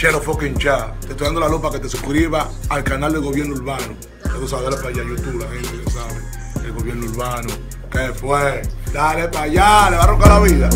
Chero Fucking chat. Te estoy dando la luz para que te suscribas al canal de Gobierno Urbano. Vamos a darle para allá, YouTube, la gente que sabe. El Gobierno Urbano. ¿Qué fue? Dale para allá, le va a rocar la vida.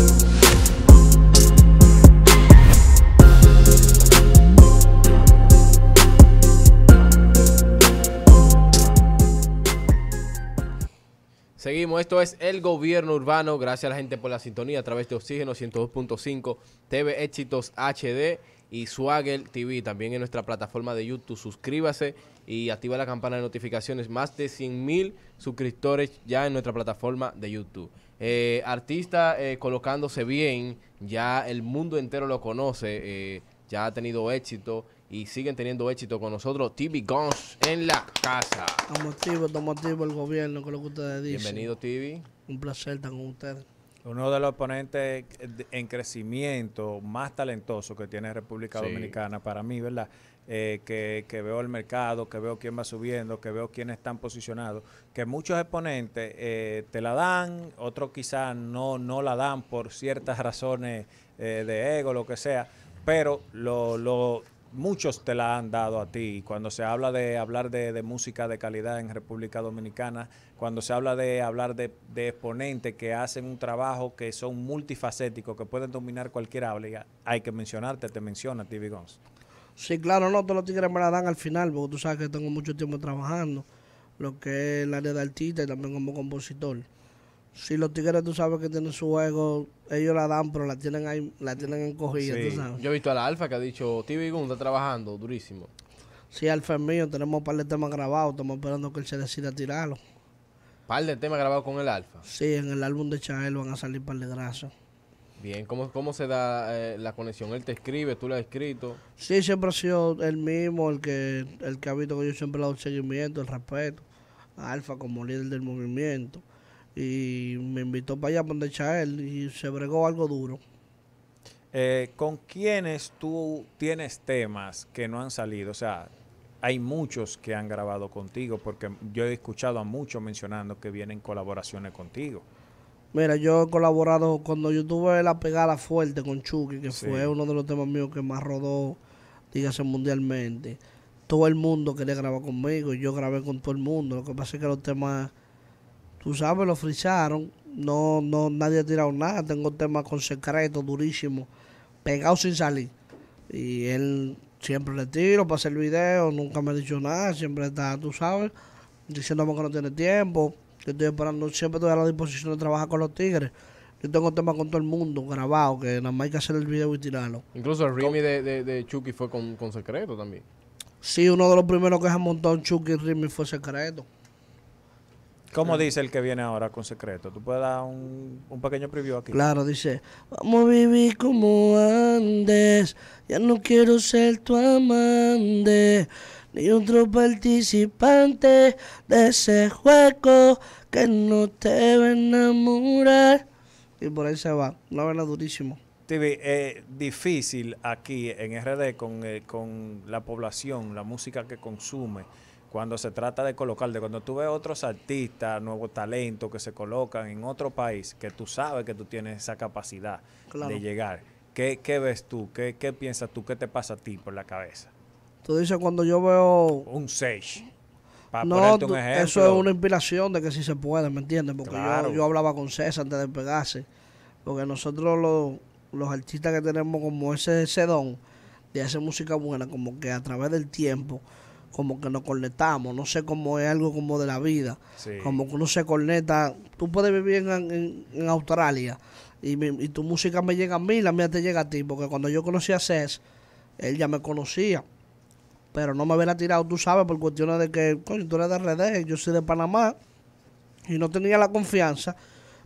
Seguimos, esto es El Gobierno Urbano. Gracias a la gente por la sintonía a través de Oxígeno 102.5, TV Éxitos HD y Swagger TV, también en nuestra plataforma de YouTube. Suscríbase y activa la campana de notificaciones. Más de 100 mil suscriptores ya en nuestra plataforma de YouTube. Eh, artista eh, colocándose bien, ya el mundo entero lo conoce, eh, ya ha tenido éxito y siguen teniendo éxito con nosotros. TV Guns en la casa. Estamos activos, tomo activos el gobierno, con lo que ustedes dicen. Bienvenido, TV. Un placer estar con ustedes uno de los ponentes en crecimiento más talentoso que tiene República Dominicana para mí, ¿verdad? Eh, que, veo el mercado, que veo quién va subiendo, que veo quiénes están posicionados, que muchos exponentes eh, te la dan, otros quizás no, no la dan por ciertas razones eh, de ego, lo que sea, pero lo, lo muchos te la han dado a ti. Cuando se habla de hablar de, música de calidad en República Dominicana, cuando se habla de hablar de, exponentes que hacen un trabajo que son multifacéticos, que pueden dominar cualquier habla, hay que mencionarte, te menciona TV Gons. Sí, claro, no, te los tigres me la dan al final, porque tú sabes que tengo mucho tiempo trabajando, lo que es el área de artista y también como compositor si los tigres tú sabes que tienen su juego, ellos la dan, pero la tienen ahí, la tienen encogida, tú sabes. Yo he visto a la Alfa que ha dicho, TV Gun está trabajando durísimo. Sí, Alfa es mío, tenemos un par de temas grabados, estamos esperando que él se decida tirarlo. ¿Par de temas grabados con el Alfa? Sí, en el álbum de Chael van a salir par de grasas. Bien, ¿cómo, cómo se da eh, la conexión? ¿Él te escribe? ¿Tú lo has escrito? Sí, siempre ha sido el mismo, el que, el que ha visto que yo siempre le doy seguimiento, el respeto Alfa como líder del movimiento y me invitó para allá para donde él y se bregó algo duro. Eh, ¿Con quiénes tú tienes temas que no han salido? O sea, hay muchos que han grabado contigo, porque yo he escuchado a muchos mencionando que vienen colaboraciones contigo. Mira, yo he colaborado cuando yo tuve la pegada fuerte con Chucky, que fue uno de los temas míos que más rodó, dígase mundialmente. Todo el mundo quería grabar conmigo, y yo grabé con todo el mundo. Lo que pasa es que los temas tú sabes, lo frisaron no, no, nadie ha tirado nada, tengo temas con secreto durísimo, pegado sin salir. Y él siempre le tiro para hacer el video, nunca me ha dicho nada, siempre está, tú sabes, diciéndome que no tiene tiempo, que estoy esperando, siempre estoy a la disposición de trabajar con los tigres. Yo tengo temas con todo el mundo grabado, que nada más hay que hacer el video y tirarlo. Incluso el Remy de, de, de, Chucky fue con, secreto también. Sí, uno de los primeros que se montó en Chucky Remy fue secreto. ¿Cómo dice el que viene ahora con secreto? ¿Tú puedes dar un, pequeño preview aquí? Claro, dice, vamos a vivir como antes, ya no quiero ser tu amante, ni otro participante de ese juego que no te va a enamorar. Y por ahí se va, la verdad durísimo. TV, es eh, difícil aquí en RD con, eh, con la población, la música que consume cuando se trata de colocar, cuando tú ves otros artistas, nuevos talentos que se colocan en otro país, que tú sabes que tú tienes esa capacidad de llegar, ¿qué, ves tú? ¿Qué, ¿Qué, piensas tú? ¿Qué te pasa a ti por la cabeza? Tú dices cuando yo veo... Un seis, Para no, un ejemplo. eso es una inspiración de que sí se puede, ¿me entiendes? Porque yo, yo, hablaba con César antes de pegarse. Porque nosotros los, los artistas que tenemos como ese, don... de hacer música buena, como que a través del tiempo como que nos conectamos, no sé cómo es algo como de la vida, como que uno se conecta, tú puedes vivir en, Australia y, y, tu música me llega a mí, la mía te llega a ti, porque cuando yo conocí a Cés, él ya me conocía, pero no me hubiera tirado, tú sabes, por cuestiones de que, coño, tú eres de RD, yo soy de Panamá, y no tenía la confianza,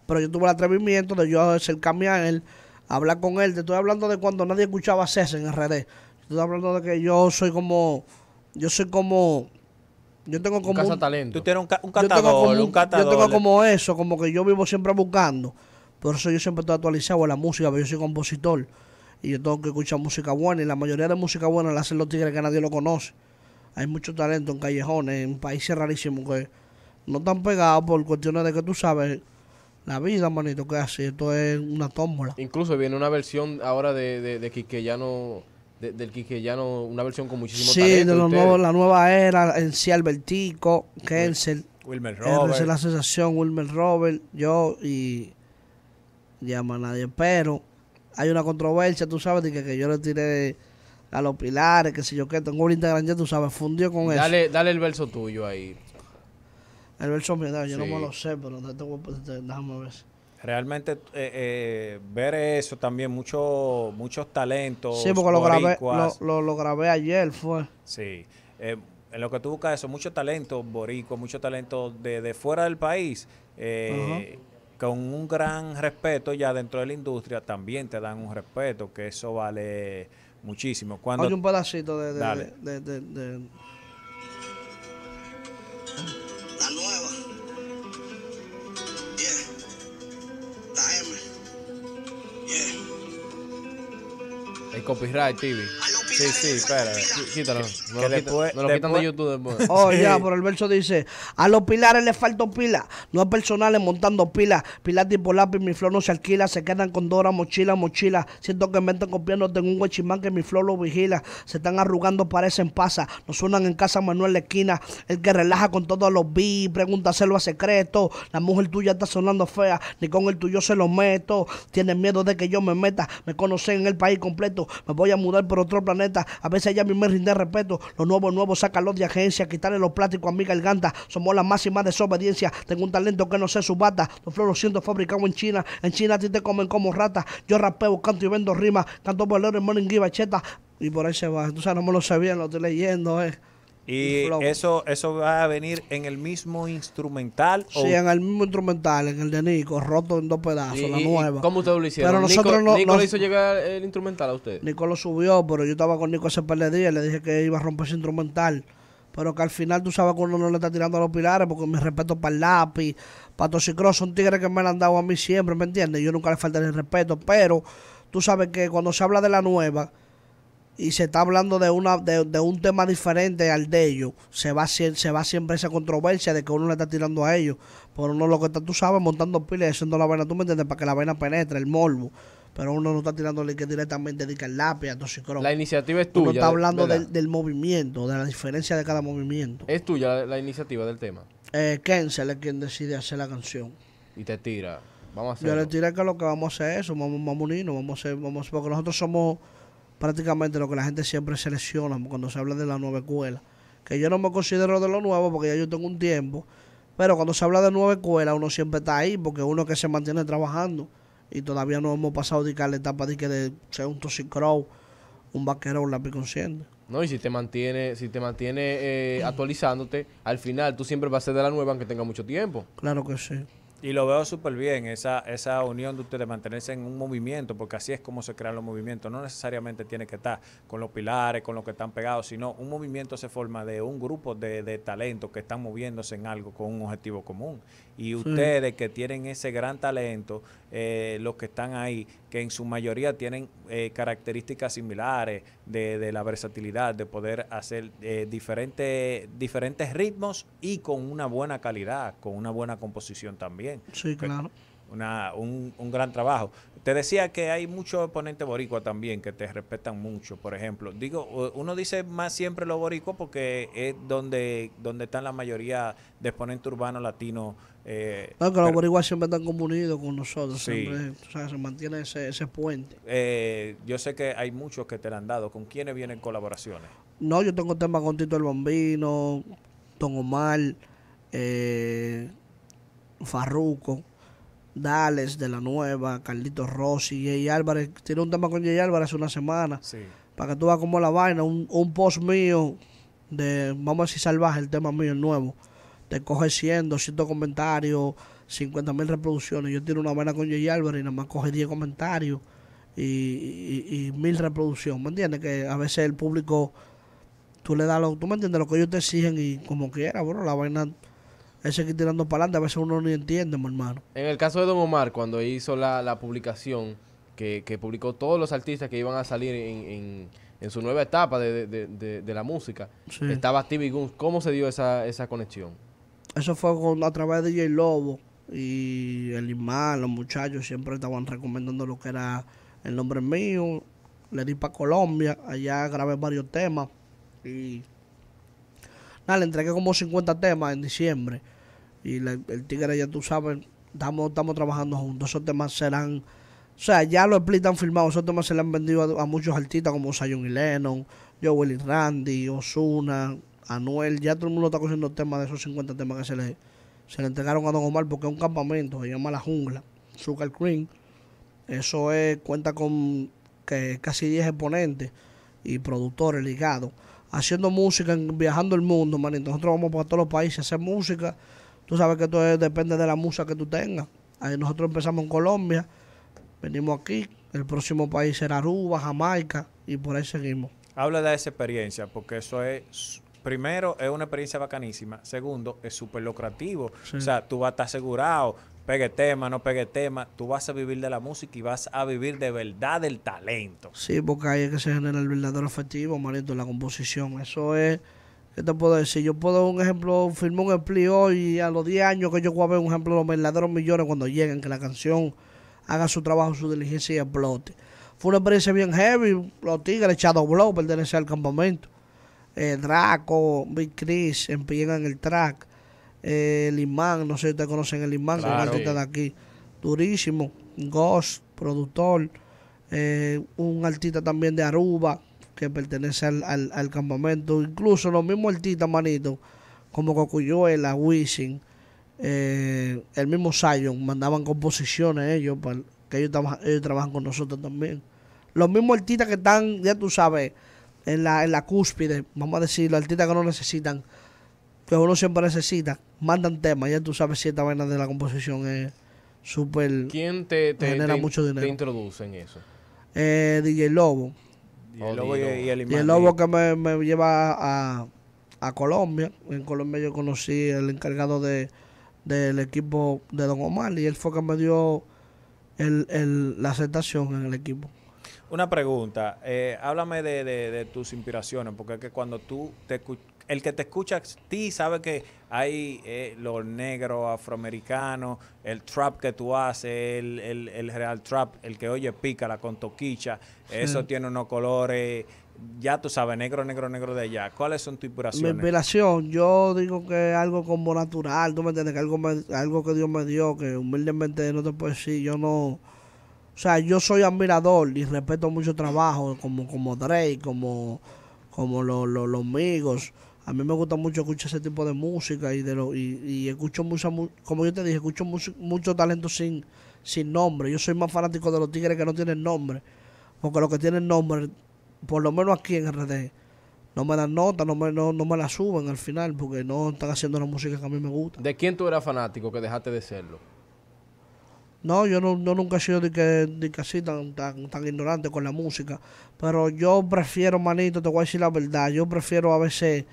pero yo tuve el atrevimiento de yo acercarme a él, hablar con él, te estoy hablando de cuando nadie escuchaba a Cés en RD, te estoy hablando de que yo soy como yo soy como. Yo tengo como. Un Tú tienes un, un catador, yo tengo como, eso, como que yo vivo siempre buscando. Por eso yo siempre estoy actualizado en la música, porque yo soy compositor. Y yo tengo que escuchar música buena. Y la mayoría de música buena la hacen los tigres que nadie lo conoce. Hay mucho talento en callejones, en países rarísimos que no están pegados por cuestiones de que tú sabes la vida, manito, que así. Esto es una tómbola. Incluso viene una versión ahora de, de, que ya no que del no una versión con muchísimos sí, Sí, de la nueva era, en sí, Albertico, Kensel. Wilmer Robert. la sensación Wilmer Robert, yo y. Llama a nadie. Pero hay una controversia, tú sabes, de que, yo le tiré a los pilares, que si yo qué, tengo un Instagram ya, tú sabes, fundió con eso. Dale el verso tuyo ahí. El verso mío, yo no me lo sé, pero déjame ver. Realmente eh, eh, ver eso también, mucho, muchos talentos. Sí, porque lo grabé, lo, grabé ayer, fue. Sí. Eh, en lo que tú buscas eso, mucho talento borico, mucho talento de, fuera del país, con un gran respeto ya dentro de la industria, también te dan un respeto, que eso vale muchísimo. Cuando, Hay un pedacito de copyright, TV. Sí, sí, espera. Quítalo. No lo, quitan, de YouTube después. Oh, ya, pero el verso dice: A los pilares les falta pila, No es personales montando pilas. Pilas tipo lápiz, mi flor no se alquila. Se quedan con Dora, mochila, mochila. Siento que me están copiando. Tengo un guachimán que mi flor lo vigila. Se están arrugando, parecen pasa, No suenan en casa Manuel la esquina. El que relaja con todos los pregúntase Pregúntaselo a secreto. La mujer tuya está sonando fea. Ni con el tuyo se lo meto. Tienen miedo de que yo me meta. Me conocen en el país completo. Me voy a mudar por otro planeta a veces ella a mí me rinde respeto. Lo nuevos nuevo, los de agencia. Quitarle los plásticos a mi garganta. Somos la máxima desobediencia. Tengo un talento que no se bata Los flores lo siento fabricado en China. En China a ti te comen como rata. Yo rapeo, canto y vendo rimas. Canto bolero en morning y bacheta. Y por ahí se va. Tú no me lo sabían lo estoy leyendo, eh. Y eso, eso va a venir en el mismo instrumental. Sí, en el mismo instrumental, en el de Nico, roto en dos pedazos, la nueva. ¿Cómo ustedes lo hicieron? Nico, le hizo llegar el instrumental a usted. Nico lo subió, pero yo estaba con Nico ese par de días, le dije que iba a romper ese instrumental. Pero que al final tú sabes que uno no le está tirando a los pilares, porque mi respeto para el lápiz, para Toxicross, son tigres que me lo han dado a mí siempre, ¿me entiendes? Yo nunca le falta el respeto, pero tú sabes que cuando se habla de la nueva y se está hablando de una de, un tema diferente al de ellos, se va, se va siempre esa controversia de que uno le está tirando a ellos. Pero uno lo que está, tú sabes, montando pilas haciendo la vaina, tú me entiendes, para que la vaina penetre, el morbo. Pero uno no está tirando que directamente de que el lápiz, entonces creo. La iniciativa es tuya. Uno está hablando del, movimiento, de la diferencia de cada movimiento. Es tuya la, iniciativa del tema. Eh, Kensel es quien decide hacer la canción. Y te tira. Vamos Yo le tiré que lo que vamos a hacer eso, vamos, vamos a unirnos, vamos vamos porque nosotros somos prácticamente lo que la gente siempre selecciona cuando se habla de la nueva escuela. Que yo no me considero de lo nuevo porque ya yo tengo un tiempo. Pero cuando se habla de nueva escuela, uno siempre está ahí porque uno que se mantiene trabajando. Y todavía no hemos pasado de la etapa de que sea un toxicrow, un vaquero, un lápiz consciente. No, y si te mantiene, si te mantiene eh, actualizándote, al final tú siempre vas a ser de la nueva aunque tenga mucho tiempo. Claro que sí. Y lo veo súper bien, esa, esa unión de ustedes, mantenerse en un movimiento, porque así es como se crean los movimientos. No necesariamente tiene que estar con los pilares, con los que están pegados, sino un movimiento se forma de un grupo de, de talentos que están moviéndose en algo con un objetivo común. Y ustedes que tienen ese gran talento, eh, los que están ahí, que en su mayoría tienen eh, características similares de, la versatilidad, de poder hacer eh, diferentes, diferentes ritmos y con una buena calidad, con una buena composición también. Sí, claro un, un, gran trabajo. Te decía que hay muchos exponentes boricua también que te respetan mucho, por ejemplo. Digo, uno dice más siempre los boricuas porque es donde, donde están la mayoría de exponentes urbanos latinos. Eh, no, los boricuas siempre están comunidos con nosotros, siempre o sea, se mantiene ese, ese puente. Eh, yo sé que hay muchos que te lo han dado. ¿Con quiénes vienen colaboraciones? No, yo tengo temas con Tito el bombino, Don Omar, eh, Farruco. Dales de la Nueva, Carlitos Rossi, Jay Álvarez. Tiene un tema con Jay Álvarez una semana. Para que tú veas como la vaina, un, post mío de, vamos a decir, salvaje, el tema mío, el nuevo. Te coge 100, 200 comentarios, 50 mil reproducciones. Yo tiro una vaina con Jay Álvarez y nada más coge 10 comentarios y, mil reproducciones. ¿Me entiendes? Que a veces el público, tú le das lo, tú me entiendes, lo que ellos te exigen y como quiera, bueno, la vaina ese seguir tirando para adelante, a veces uno no entiende, mi hermano. En el caso de Don Omar, cuando hizo la, publicación, que, publicó todos los artistas que iban a salir en, su nueva etapa de, la música, estaba Stevie Guns. ¿Cómo se dio esa, esa conexión? Eso fue a través de J Lobo y el Imán, los muchachos siempre estaban recomendando lo que era el nombre mío. Le di para Colombia, allá grabé varios temas y le entregué como 50 temas en diciembre. Y el tigre, ya tú sabes, estamos, estamos trabajando juntos. Esos temas serán. O sea, ya los lo han filmado Esos temas se le han vendido a, muchos artistas como Sayon y Lennon, Joel y Randy, Osuna, Anuel. Ya todo el mundo está cogiendo temas de esos 50 temas que se le, se le entregaron a Don Omar porque es un campamento, se llama La Jungla, Sugar Cream. Eso es, cuenta con que casi 10 exponentes y productores ligados haciendo música, viajando el mundo, manito. Nosotros vamos para todos los países a hacer música. Tú sabes que todo depende de la música que tú tengas. Ahí nosotros empezamos en Colombia, venimos aquí, el próximo país será Aruba, Jamaica y por ahí seguimos. Habla de esa experiencia, porque eso es, primero, es una experiencia bacanísima. Segundo, es súper lucrativo. O sea, tú vas a estar asegurado pegue tema, no pegue tema, tú vas a vivir de la música y vas a vivir de verdad del talento. Sí, porque ahí es que se genera el verdadero efectivo, Marito, la composición. Eso es, ¿qué te puedo decir? Yo puedo un ejemplo, firmé un hoy y a los 10 años que yo voy a ver un ejemplo, de los verdaderos millones cuando lleguen, que la canción haga su trabajo, su diligencia y explote. Fue una experiencia bien heavy, los tigres, Shadow Blow, pertenecer al campamento. Eh, Draco, Big Chris, empiegan el track eh, el imán, no sé si ustedes conocen el imán, artista de aquí, durísimo, Ghost, productor, eh, un artista también de Aruba, que pertenece al, campamento, incluso los mismos artistas, manito, como Cocuyuela, Wishing, eh, el mismo Sayon, mandaban composiciones ellos, pues, que ellos, trabajan, con nosotros también. Los mismos artistas que están, ya tú sabes, en la, en la cúspide, vamos a decir, los artistas que no necesitan que uno siempre necesita, mandan temas, ya tú sabes si esta vaina de la composición es súper... ¿Quién te, genera mucho dinero. te introduce en eso? Eh, DJ Lobo. DJ el, oh, lobo, y, el lobo que me, lleva a, Colombia. En Colombia yo conocí el encargado del equipo de Don Omar y él fue que me dio la aceptación en el equipo. Una pregunta, eh, háblame de, tus inspiraciones, porque es que cuando tú te, escuchas el que te escucha a ti sabe que hay eh, los negros, afroamericanos, el trap que tú haces, el, real trap, el que oye la con toquicha, eso tiene unos colores, ya tú sabes, negro, negro, negro de allá. ¿Cuáles son tus inspiraciones? Mi inspiración, yo digo que algo como natural, tú me entiendes, que algo, algo que Dios me dio, que humildemente no te puedo decir, yo no... O sea, yo soy admirador y respeto mucho trabajo, como, como Drake, como, como los los amigos a mí me gusta mucho escuchar ese tipo de música y de lo y, escucho mucha como yo te dije escucho mucho, talento sin sin nombre yo soy más fanático de los tigres que no tienen nombre porque los que tienen nombre por lo menos aquí en RD no me dan nota no me, no, no me la suben al final porque no están haciendo la música que a mí me gusta ¿de quién tú eras fanático que dejaste de serlo? No, yo no, nunca he sido de que, de que tan, tan, tan, ignorante con la música. Pero yo prefiero, manito, te voy a decir la verdad, yo prefiero a veces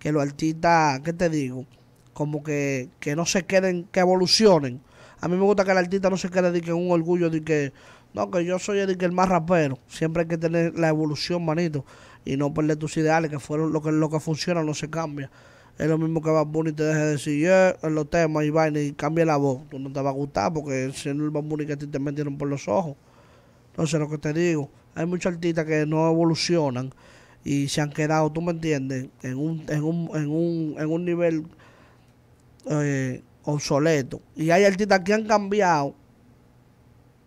que los artistas, ¿qué te digo? Como que, que no se queden, que evolucionen. A mí me gusta que el artista no se quede de que un orgullo de que, no, que yo soy el, que el más rapero. Siempre hay que tener la evolución, manito, y no perder tus ideales, que fueron lo que, lo que funciona, no se cambia. Es lo mismo que Bad Bunny te deje de decir, yo en los temas y vaina y cambia la voz. Tú no te va a gustar porque si no el Bad Bunny que a ti te metieron por los ojos. Entonces, lo que te digo, hay muchos artistas que no evolucionan y se han quedado, tú me entiendes, en un, en un, en un, en un nivel eh, obsoleto. Y hay artistas que han cambiado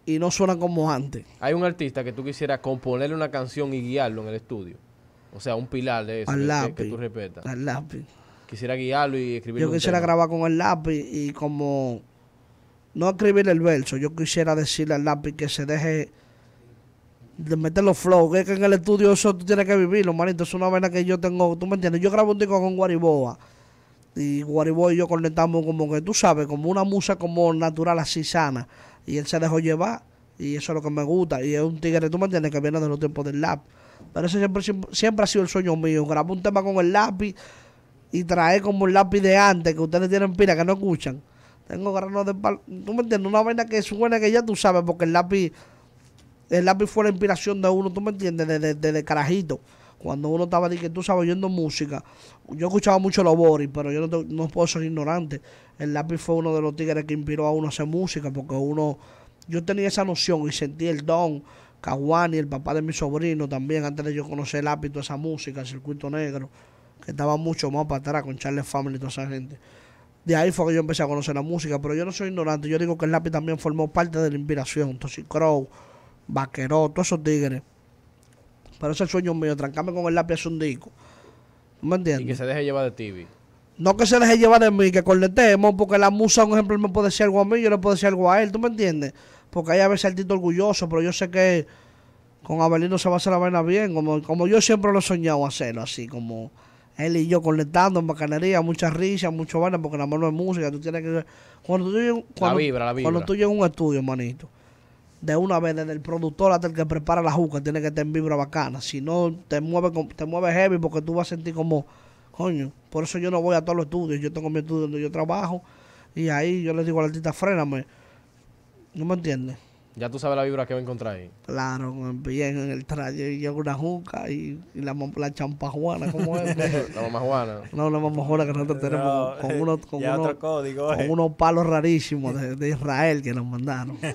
y no suenan como antes. Hay un artista que tú quisieras componerle una canción y guiarlo en el estudio. O sea, un pilar de eso que, lápiz, tú respetas. Al lápiz. Quisiera guiarlo y escribirlo. Yo quisiera grabar con el lápiz y como no escribir el verso, yo quisiera decirle al lápiz que se deje de meter los flow, que es que en el estudio eso tú tienes que vivirlo, manito. Es una vaina que yo tengo, tú me entiendes. Yo grabo un disco con Guariboa y Guariboa y yo conectamos como que tú sabes, como una musa como natural, así sana. Y él se dejó llevar y eso es lo que me gusta. Y es un tigre, tú me entiendes, que viene de los tiempos del lap. Pero eso siempre, siempre, ha sido el sueño mío. grabo un tema con el lápiz y trae como el lápiz de antes que ustedes tienen pila que no escuchan. Tengo granos de palo, ¿Tú me entiendes? Una vaina que suena que ya tú sabes, porque el lápiz el lápiz fue la inspiración de uno, tú me entiendes, desde, de, carajito. Cuando uno estaba que tú sabes, oyendo música, yo escuchaba mucho los boris, pero yo no, puedo ser ignorante. El lápiz fue uno de los tigres que inspiró a uno a hacer música, porque uno, yo tenía esa noción y sentí el don, Kawani, el papá de mi sobrino también, antes de yo conocer el lápiz, toda esa música, el circuito negro, que estaba mucho más para atrás con Charles Family y toda esa gente. De ahí fue que yo empecé a conocer la música, pero yo no soy ignorante, yo digo que el lápiz también formó parte de la inspiración, Entonces, Crow, Vaqueros, todos esos tigres. Pero ese es el sueño mío, trancarme con el lápiz un disco. ¿No me entiendes? Y que se deje llevar de TV. No que se deje llevar de mí, que coletemos porque la musa, un ejemplo, me puede decir algo a mí, yo le puedo decir algo a él, ¿tú me entiendes? Porque hay a veces el tito orgulloso, pero yo sé que con Abelino se va a hacer la vaina bien, como, como yo siempre lo he soñado hacerlo, así como él y yo coletando en bacanería, muchas risas, mucho vaina, porque la mano es música, tú tienes que... Cuando tú, cuando, Cuando tú llegas a un estudio, manito, de una vez, desde el productor hasta el que prepara la juca, tiene que tener vibra bacana. Si no, te mueve, te mueve heavy porque tú vas a sentir como, coño, por eso yo no voy a todos los estudios. Yo tengo mi estudio donde yo trabajo y ahí yo le digo a la artista, fréname. ¿No me entiendes? Ya tú sabes la vibra que voy a encontrar ahí. Claro, bien en el traje y una juca y, la, champa juana? ¿como es? la mamajuana. No, la Juana que nosotros tenemos con unos, con unos, con eh. unos palos rarísimos de, Israel que nos mandaron.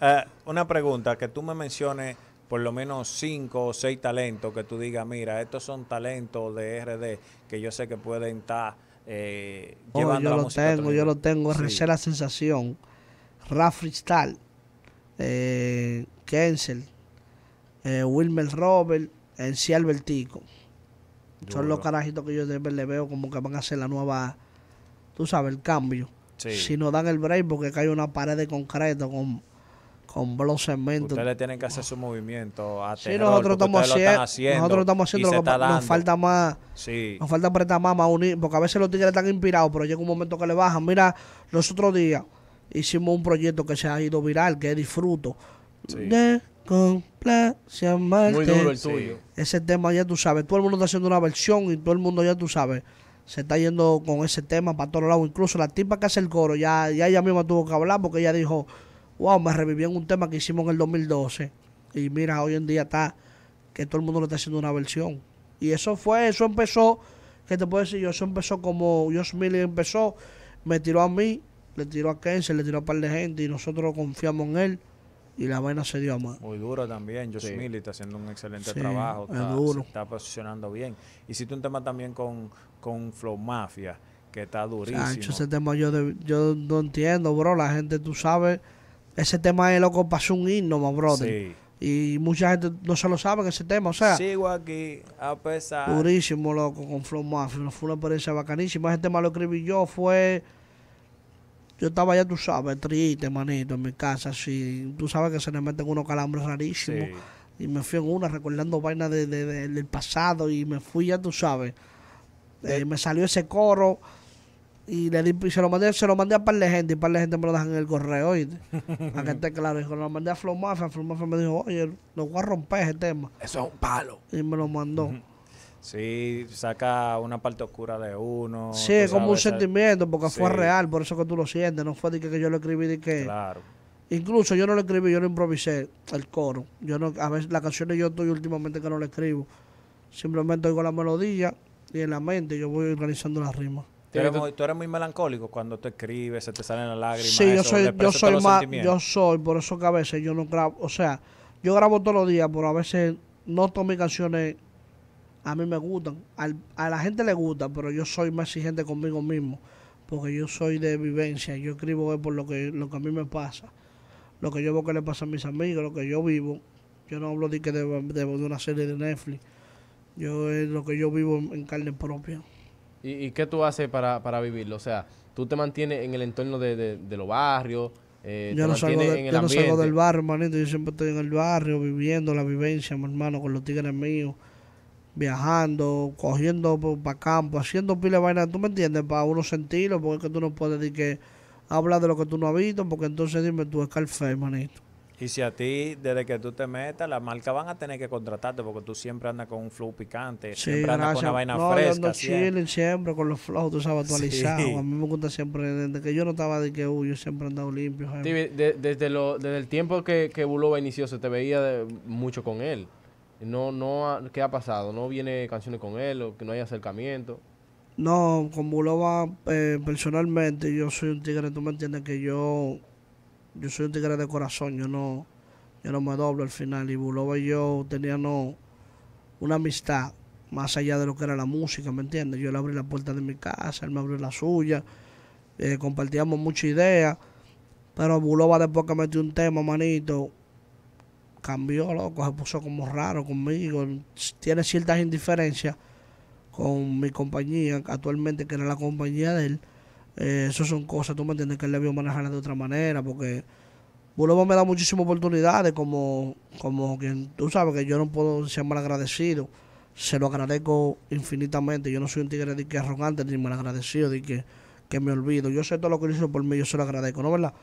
Eh, una pregunta, que tú me menciones por lo menos cinco o seis talentos que tú digas, mira, estos son talentos de RD que yo sé que pueden estar eh, oh, yo lo tengo, Yo lo tengo, es la sensación Rafristal, eh, Kensel, eh, Wilmer Robert, en Bertico, Son los carajitos que yo de le veo como que van a hacer la nueva, tú sabes, el cambio. Si no dan el break porque cae una pared de concreto con, con cemento. Ustedes tienen que hacer su movimiento sí, nosotros estamos haciendo, Nosotros estamos haciendo lo que nos falta más. Nos falta apretar más, más unir. Porque a veces los tigres están inspirados, pero llega un momento que le bajan. Mira, los otros días hicimos un proyecto que se ha ido viral, que es Disfruto. De Muy duro el tuyo. Ese tema ya tú sabes, todo el mundo está haciendo una versión y todo el mundo ya tú sabes. Se está yendo con ese tema para todos lados. Incluso la tipa que hace el coro, ya, ya ella misma tuvo que hablar porque ella dijo, wow, me revivió en un tema que hicimos en el 2012. Y mira, hoy en día está que todo el mundo lo está haciendo una versión. Y eso fue, eso empezó, que te puedo decir yo, eso empezó como Josh Miller empezó, me tiró a mí, le tiró a ...se le tiró a un par de gente y nosotros confiamos en él y la vaina se dio a más. Muy duro también, ...José Mili está haciendo un excelente trabajo, está, duro. está posicionando bien. Hiciste un tema también con, con Flow Mafia, que está durísimo. ese tema yo, yo no entiendo, bro, la gente, tú sabes, ese tema es loco, pasó un himno, bro... Y mucha gente no se lo sabe en ese tema, o sea. Sigo aquí, a pesar. Durísimo, loco, con Flow Mafia. Fue una experiencia bacanísima. Ese tema lo escribí yo, fue yo estaba ya, tú sabes, triste, manito, en mi casa, así. Tú sabes que se me meten unos calambres rarísimos. Y me fui en una recordando vainas del pasado y me fui, ya tú sabes. Eh, eh. me salió ese coro y se lo mandé, se lo mandé a par de gente y par de gente me lo dejan en el correo, Para a que esté claro. Y cuando lo mandé a Flow Mafia, Flow me dijo, oye, lo voy a romper ese tema. Eso es un palo. Y me lo mandó. Sí, saca una parte oscura de uno. Sí, es como un sentimiento, porque fue real, por eso que tú lo sientes, no fue de que yo lo escribí de que... Claro. Incluso yo no lo escribí, yo no improvisé, el coro. Yo no, a veces las canciones yo estoy últimamente que no lo escribo. Simplemente oigo la melodía y en la mente yo voy organizando las rimas. ¿Tú eres, muy, melancólico cuando te escribes, se te salen las lágrimas. Sí, yo soy, yo soy más, yo soy, por eso que a veces yo no grabo, o sea, yo grabo todos los días, pero a veces no mis canciones a mí me gustan, a la gente le gusta, pero yo soy más exigente conmigo mismo, porque yo soy de vivencia, yo escribo por lo que, lo que a mí me pasa, lo que yo veo que le pasa a mis amigos, lo que yo vivo, yo no hablo de, que de, de, una serie de Netflix, yo es lo que yo vivo en, carne propia. ¿Y, qué tú haces para, para vivirlo? O sea, tú te mantienes en el entorno de, los barrios, eh, yo, no en el yo no salgo del barrio, hermanito. Yo siempre estoy en el barrio viviendo la vivencia, mi hermano, con los tigres míos viajando, cogiendo para campo, haciendo pile de vaina, ¿tú me entiendes? Para uno sentirlo, porque tú no puedes decir que habla de lo que tú no has visto, porque entonces dime tú, calfe manito. Y si a ti, desde que tú te metas, las marcas van a tener que contratarte porque tú siempre andas con un flow picante, siempre andas con una vaina fresca. Yo ando siempre con los flows, tú sabes, actualizado. A mí me gusta siempre, desde que yo no estaba de que uy, yo siempre andaba andado limpio. desde, lo, desde el tiempo que, que Buloba inició, se te veía mucho con él. No, no, ¿qué ha pasado? ¿No viene canciones con él o que no hay acercamiento? No, con Bulova eh, personalmente yo soy un tigre, tú me entiendes que yo, yo soy un tigre de corazón, yo no, yo no me doblo al final y Buloba y yo teníamos una amistad más allá de lo que era la música, ¿me entiendes? Yo le abrí la puerta de mi casa, él me abrió la suya, eh, compartíamos muchas ideas, pero Bulova después que metió un tema, manito, cambió, loco, se puso como raro conmigo, tiene ciertas indiferencias con mi compañía, actualmente que era la compañía de él. Eh, eso son cosas, tú me entiendes, que él debió manejarla de otra manera, porque Bulova me da muchísimas oportunidades, como, como quien tú sabes que yo no puedo ser mal agradecido, se lo agradezco infinitamente, yo no soy un tigre de que arrogante ni mal agradecido, de que, me olvido, yo sé todo lo que él hizo por mí, yo se lo agradezco, ¿no verdad?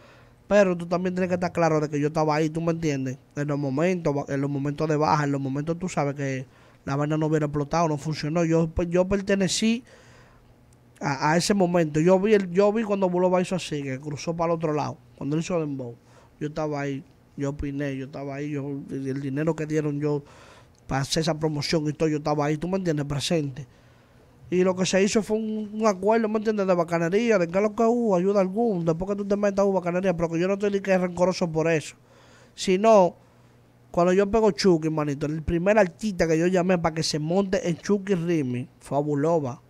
Pero tú también tienes que estar claro de que yo estaba ahí, tú me entiendes. En los momentos, en los momentos de baja, en los momentos tú sabes que la vaina no hubiera explotado, no funcionó. Yo, pues, yo pertenecí a, a ese momento. Yo vi, el, yo vi cuando Buloba hizo así, que cruzó para el otro lado. Cuando él hizo Dembow, yo estaba ahí, yo opiné, yo estaba ahí, yo, el dinero que dieron yo para hacer esa promoción y todo, yo estaba ahí, tú me entiendes, presente. Y lo que se hizo fue un, acuerdo, ¿me entiendes? De bacanería, de que lo que hubo, ayuda algún, después que tú te metas hubo bacanería, pero que yo no estoy ni que rencoroso por eso. Sino, cuando yo pego Chucky, manito, el primer artista que yo llamé para que se monte en Chucky Rimi fue a Buloba.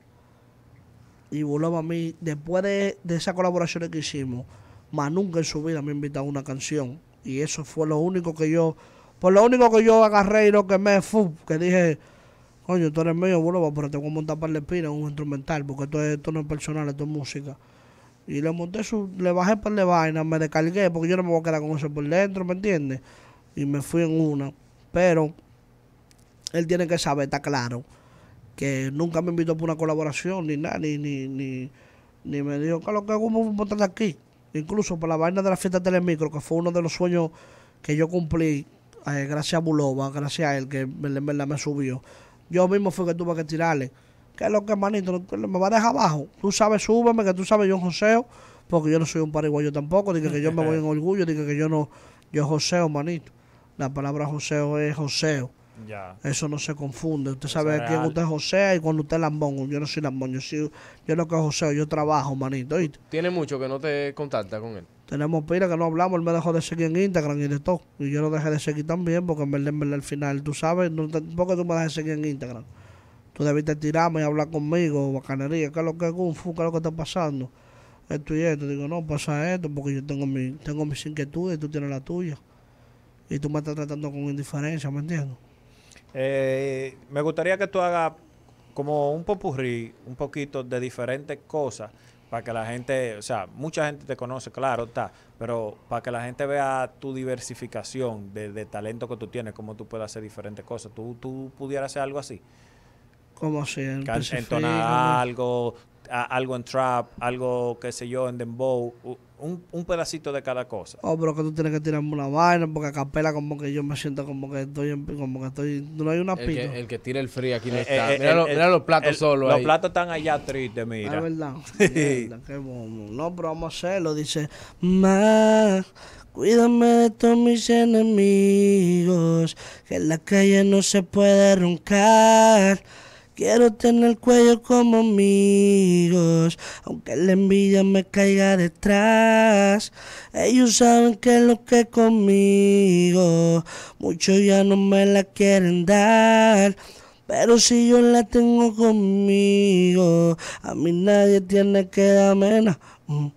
Y Buloba a mí, después de, esa esas colaboraciones que hicimos, más nunca en su vida me invitado a una canción. Y eso fue lo único que yo, por lo único que yo agarré y lo que me fue, que dije, Coño, tú eres medio Buloba, pero tengo que montar para la espina un instrumental, porque esto, es, esto no es personal, esto es música. Y le monté su, le bajé para la vaina, me descargué, porque yo no me voy a quedar con eso por dentro, ¿me entiendes? Y me fui en una. Pero él tiene que saber, está claro, que nunca me invitó por una colaboración, ni nada, ni, me dijo, claro lo que vamos a montar aquí? Incluso para la vaina de la fiesta de Telemicro, que fue uno de los sueños que yo cumplí, eh, gracias a Bulova, gracias a él, que en verdad me subió yo mismo fue que tuve que tirarle. ¿Qué es lo que, manito? ¿Me va a dejar abajo? Tú sabes, súbeme, que tú sabes, yo joseo, porque yo no soy un pariguayo tampoco. Dije que yo me voy en orgullo, dije que yo no, yo joseo, manito. La palabra joseo es joseo. Ya. Eso no se confunde. Usted sabe que quién usted josea y cuando usted lambón. Yo no soy lambón, yo, soy, yo lo que joseo, yo trabajo, manito. ¿Tiene mucho que no te contacta con él? Tenemos pila que no hablamos, él me dejó de seguir en Instagram y de todo. Y yo lo dejé de seguir también porque en verdad, al final, tú sabes, no ¿por tú me dejas de seguir en Instagram? Tú debiste tirarme y hablar conmigo, bacanería, ¿qué es lo que es Kung Fu? ¿Qué es lo que está pasando? Esto y esto. Digo, no, pasa esto porque yo tengo, mi, tengo mis inquietudes, tú tienes la tuya. Y tú me estás tratando con indiferencia, ¿me entiendes? Eh, me gustaría que tú hagas como un popurrí, un poquito de diferentes cosas para que la gente, o sea, mucha gente te conoce, claro, está, pero para que la gente vea tu diversificación de, talento que tú tienes, cómo tú puedes hacer diferentes cosas. ¿Tú, tú pudieras hacer algo así? ¿Cómo así? Pues, en algo, algo en trap, algo, qué sé yo, en dembow, un, un, pedacito de cada cosa. Oh, pero que tú tienes que tirarme una vaina, porque a capela como que yo me siento como que estoy, en, como que estoy, no hay una el el que tira el frío aquí no eh, está. Eh, mira, los platos solo Los platos están allá tristes, mira. Es verdad. qué No, pero vamos a hacerlo. Dice, Ma, Cuídame de todos mis enemigos, que en la calle no se puede roncar. Quiero tener el cuello como amigos, aunque la envidia me caiga detrás. Ellos saben que lo que conmigo, muchos ya no me la quieren dar. Pero si yo la tengo conmigo, a mí nadie tiene que darme nada. Mm,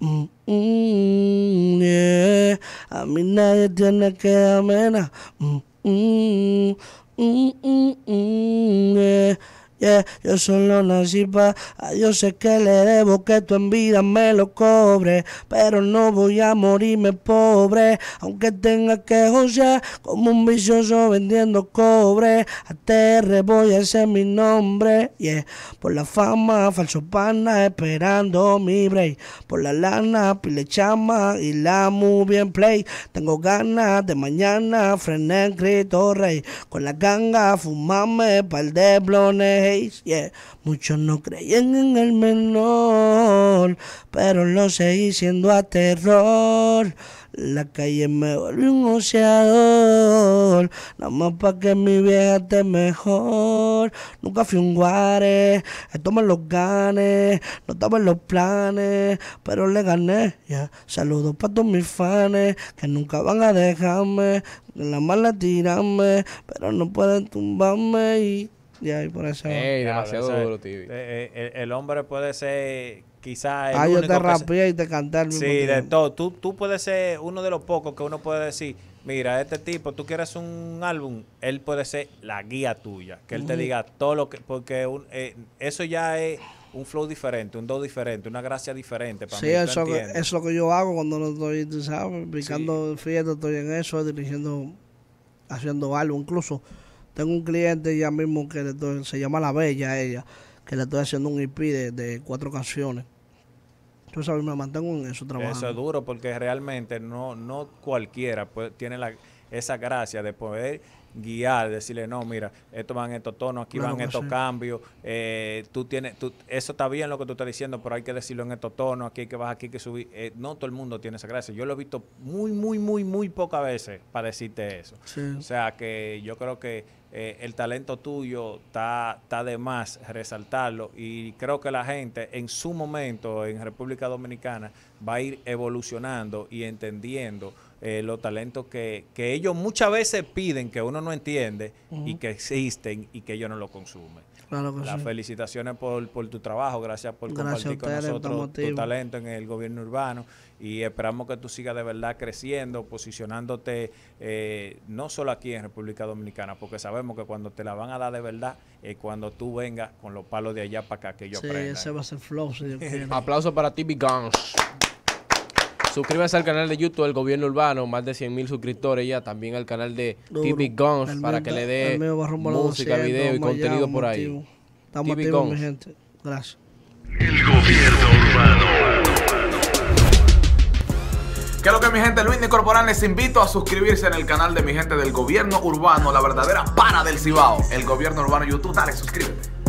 mm, mm, a mí nadie tiene que darme nada. mm mm mm. yo solo nací pa' yo sé que le debo que tu en vida me lo cobre Pero no voy a morirme pobre Aunque tenga que josear como un vicioso vendiendo cobre A T.R. voy a hacer mi nombre Por la fama, falso pana esperando mi break Por la lana, pile chama y la muy bien play Tengo ganas de mañana frenar el grito rey Con la ganga fumame pa'l el blones Muchos no creían en el menor, pero lo seguí siendo a terror. La calle me volvió un oceador, nada más pa' que mi vieja esté mejor. Nunca fui un guare, esto los ganes, no estaba los planes, pero le gané. ya Saludos pa' todos mis fans, que nunca van a dejarme, la mala tirame pero no pueden tumbarme y... Ya, y por eso. El, hombre puede ser quizás. Ah, único yo te y te canté Sí, de todo. Tú, puedes ser uno de los pocos que uno puede decir. Mira, este tipo, tú quieres un álbum, él puede ser la guía tuya, que él te diga todo lo que, porque eh, eso ya es un flow diferente, un do diferente, una gracia diferente. Para sí, eso, es lo que yo hago cuando no estoy, tú sabes, picando fiesta, estoy en eso, dirigiendo, haciendo algo, incluso tengo un cliente ya mismo que se llama La Bella, ella, que le estoy haciendo un IP de, cuatro canciones. Tú sabes, me mantengo en eso trabajo Eso es duro porque realmente no, no cualquiera pues tiene la, esa gracia de poder guiar, decirle, no, mira, esto van estos tonos, aquí van estos cambios, eh, tú tienes, eso está bien lo que tú estás diciendo, pero hay que decirlo en estos tonos, aquí hay que bajar, aquí hay que subir. Eh, no todo el mundo tiene esa gracia. Yo lo he visto muy, muy, muy, muy pocas veces para decirte eso. O sea que yo creo que eh, el talento tuyo está, está de más resaltarlo y creo que la gente en su momento en República Dominicana va a ir evolucionando y entendiendo eh, los talentos que, que, ellos muchas veces piden que uno no entiende y que existen y que ellos no lo consumen. Las felicitaciones por, tu trabajo, gracias por compartir con nosotros tu talento en el gobierno urbano y esperamos que tú sigas de verdad creciendo, posicionándote eh, no solo aquí en República Dominicana, porque sabemos que cuando te la van a dar de verdad es cuando tú vengas con los palos de allá para acá que yo sí, va a ser Aplauso para ti, Guns. Suscríbase al canal de YouTube del Gobierno Urbano, más de 100 mil suscriptores ya. También al canal de TV Guns para que le dé música, video y contenido por ahí. Estamos Guns. mi gente. Gracias. El Gobierno Urbano. ¿Qué lo que mi gente? Luis Nicorporán, les invito a suscribirse en el canal de mi gente del Gobierno Urbano, la verdadera para del Cibao. El Gobierno Urbano YouTube. Dale, suscríbete.